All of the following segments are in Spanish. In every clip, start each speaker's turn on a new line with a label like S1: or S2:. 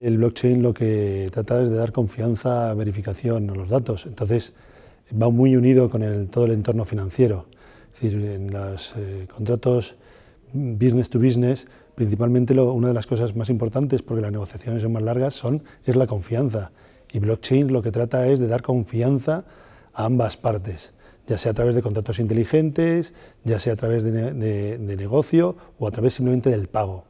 S1: El blockchain lo que trata es de dar confianza, verificación a los datos, entonces va muy unido con todo el entorno financiero. decir, en los eh, contratos mm, business to business, principalmente una de las cosas más importantes, porque las negociaciones son más largas, son, es la confianza. Y blockchain lo que trata es de dar confianza a ambas partes, ya sea a través de contratos inteligentes, ya sea a través de, negocio o a través simplemente del pago.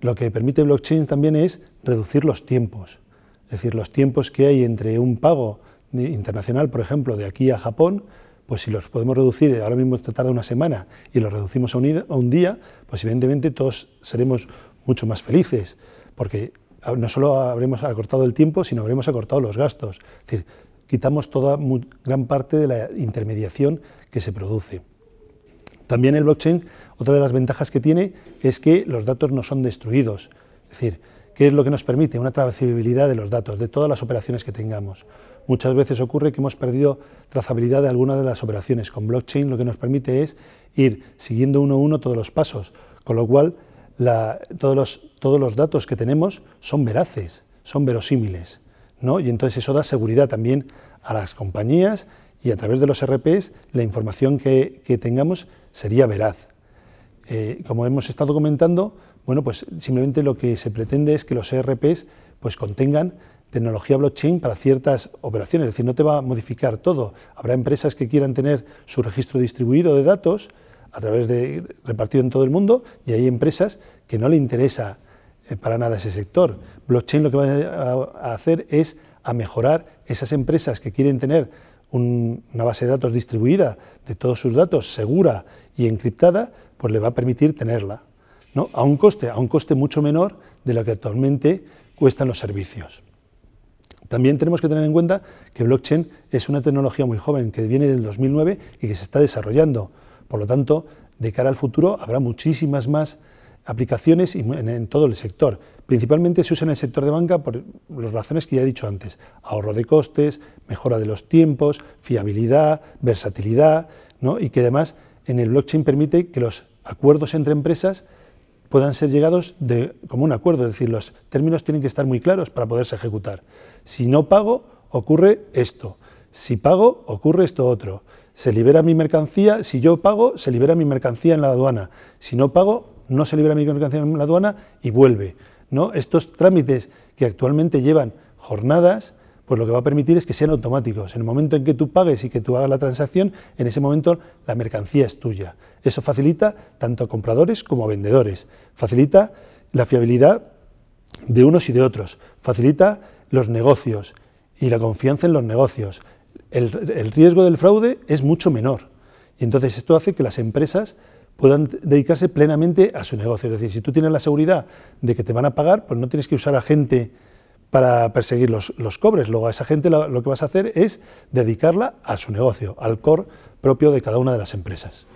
S1: Lo que permite blockchain también es reducir los tiempos, es decir, los tiempos que hay entre un pago internacional, por ejemplo, de aquí a Japón, pues si los podemos reducir, eh, ahora mismo se tarda una semana y los reducimos a un día, pues evidentemente todos seremos mucho más felices, porque no solo habremos acortado el tiempo, sino habremos acortado los gastos. Es decir, quitamos toda gran parte de la intermediación que se produce. También el blockchain, otra de las ventajas que tiene es que los datos no son destruidos. Es decir, ¿qué es lo que nos permite? Una trazabilidad de los datos, de todas las operaciones que tengamos. Muchas veces ocurre que hemos perdido trazabilidad de alguna de las operaciones. Con blockchain lo que nos permite es ir siguiendo uno a uno todos los pasos, con lo cual todos los datos que tenemos son veraces, son verosímiles. Y entonces eso da seguridad también a las compañías y a través de los ERPs la información que, tengamos sería veraz. Eh, como hemos estado comentando, bueno, pues simplemente lo que se pretende es que los ERPs pues contengan tecnología blockchain para ciertas operaciones, es decir, no te va a modificar todo. Habrá empresas que quieran tener su registro distribuido de datos a través de repartido en todo el mundo y hay empresas que no le interesa eh, para nada ese sector. Blockchain lo que va a hacer es a mejorar esas empresas que quieren tener una base de datos distribuida de todos sus datos segura y encriptada, pues le va a permitir tenerla, ¿no? a un coste, a un coste mucho menor de lo que actualmente cuestan los servicios. También tenemos que tener en cuenta que blockchain es una tecnología muy joven que viene del 2009 y que se está desarrollando. Por lo tanto, de cara al futuro habrá muchísimas más aplicaciones en, en todo el sector. Principalmente se usa en el sector de banca por las razones que ya he dicho antes. Ahorro de costes, mejora de los tiempos, fiabilidad, versatilidad, y que además en el blockchain permite que los acuerdos entre empresas puedan ser llegados de, como un acuerdo, es decir, los términos tienen que estar muy claros para poderse ejecutar. Si no pago, ocurre esto. Si pago, ocurre esto otro. Se libera mi mercancía, si yo pago, se libera mi mercancía en la aduana. Si no pago, no se libera mi mercancía en la aduana y vuelve. ¿no? Estos trámites que actualmente llevan jornadas, pues lo que va a permitir es que sean automáticos. En el momento en que tú pagues y que tú hagas la transacción, en ese momento la mercancía es tuya. Eso facilita tanto a compradores como a vendedores. Facilita la fiabilidad de unos y de otros. Facilita los negocios y la confianza en los negocios. El, el riesgo del fraude es mucho menor. Y entonces esto hace que las empresas puedan dedicarse plenamente a su negocio. Es decir, si tú tienes la seguridad de que te van a pagar, pues no tienes que usar a gente para perseguir los, cobres. Luego a esa gente lo que vas a hacer es dedicarla a su negocio, al core propio de cada una de las empresas.